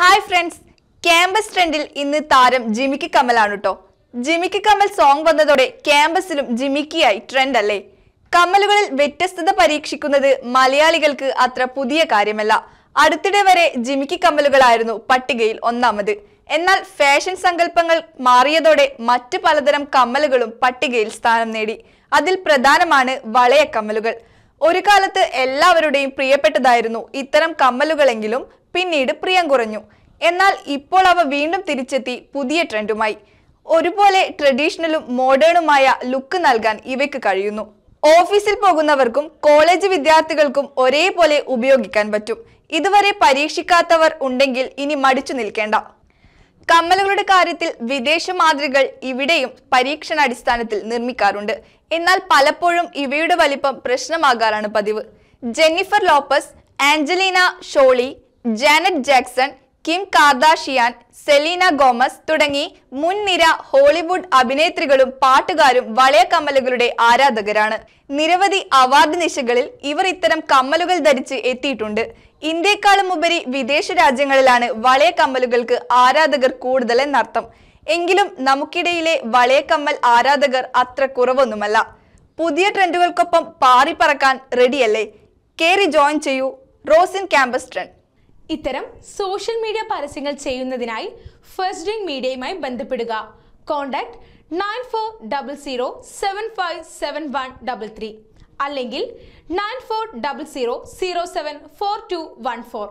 hi friends campus ട്രെൻഡിൽ ഇന്ന് താരം ജിമിക്ക് കമലാണ് കേട്ടോ ജിമിക്ക് കമൽ സോങ് വന്നതോടെ ക്യാമ്പസിലും ജിമിക്കിയായി ട്രെൻഡ് അല്ലേ കമലുകളിൽ വ്യത്യസ്തത പരീക്ഷിക്കുന്നത് മലയാളികൾക്ക് അത്ര പുതിയ കാര്യമല്ല അടുത്തിടെ വരെ ജിമിക്ക് കമ്മലുകളായിരുന്നു പട്ടികയിൽ ഒന്നാമത് എന്നാൽ ഫാഷൻ സങ്കല്പങ്ങൾ മാറിയതോടെ മറ്റ് പലതരം കമ്മലുകളും പട്ടികയിൽ സ്ഥാനം നേടി അതിൽ പ്രധാനമാണ് വളയ കമ്മലുകൾ ഒരു കാലത്ത് എല്ലാവരുടെയും പ്രിയപ്പെട്ടതായിരുന്നു ഇത്തരം കമ്മലുകളെങ്കിലും പിന്നീട് പ്രിയം കുറഞ്ഞു എന്നാൽ ഇപ്പോൾ അവ വീണ്ടും തിരിച്ചെത്തി പുതിയ ട്രെൻഡുമായി ഒരുപോലെ ട്രഡീഷണലും മോഡേണുമായ ലുക്ക് നൽകാൻ ഇവയ്ക്ക് കഴിയുന്നു ഓഫീസിൽ പോകുന്നവർക്കും കോളേജ് വിദ്യാർത്ഥികൾക്കും ഒരേപോലെ ഉപയോഗിക്കാൻ പറ്റും ഇതുവരെ പരീക്ഷിക്കാത്തവർ ഉണ്ടെങ്കിൽ ഇനി മടിച്ചു നിൽക്കേണ്ട കമ്മലുകളുടെ കാര്യത്തിൽ വിദേശ മാതൃകൾ ഇവിടെയും പരീക്ഷണാടിസ്ഥാനത്തിൽ നിർമ്മിക്കാറുണ്ട് എന്നാൽ പലപ്പോഴും ഇവയുടെ വലിപ്പം പ്രശ്നമാകാറാണ് പതിവ് Jennifer Lopez Angelina Jolie Janet Jackson Kim Kardashian Selena Gomez തുടങ്ങി മുൻനിര ഹോളിവുഡ് അഭിനേത്രികളും പാട്ടുകാരും വളയ കമ്മലുകളുടെ ആരാധകരാണ് നിരവധി അവാർഡ് നിശകളിൽ ഇവർ ഇത്തരം കമ്മലുകൾ ധരിച്ച് എത്തിയിട്ടുണ്ട് ഇന്ത്യക്കാളും ഉപരി വിദേശ രാജ്യങ്ങളിലാണ് വളയ കമ്മലുകൾക്ക് ആരാധകർ കൂടുതലെന്നർത്ഥം എങ്കിലും നമുക്കിടയിലെ വളയക്കമ്മൽ ആരാധകർ അത്ര കുറവൊന്നുമല്ല പുതിയ ട്രെൻഡുകൾക്കൊപ്പം പാറിപ്പറക്കാൻ റെഡിയല്ലേ കേറി ജോയിൻ ചെയ്യൂ റോസിൻ ക്യാമ്പസ് ട്രെൻഡ് ഇത്തരം സോഷ്യൽ മീഡിയ പരസ്യങ്ങൾ ചെയ്യുന്നതിനായി ഫസ്റ്റ് റിംഗ് മീഡിയയുമായി ബന്ധപ്പെടുക contact nine four double zero seven five seven one double three അല്ലെങ്കിൽ nine four double zero zero seven four two one four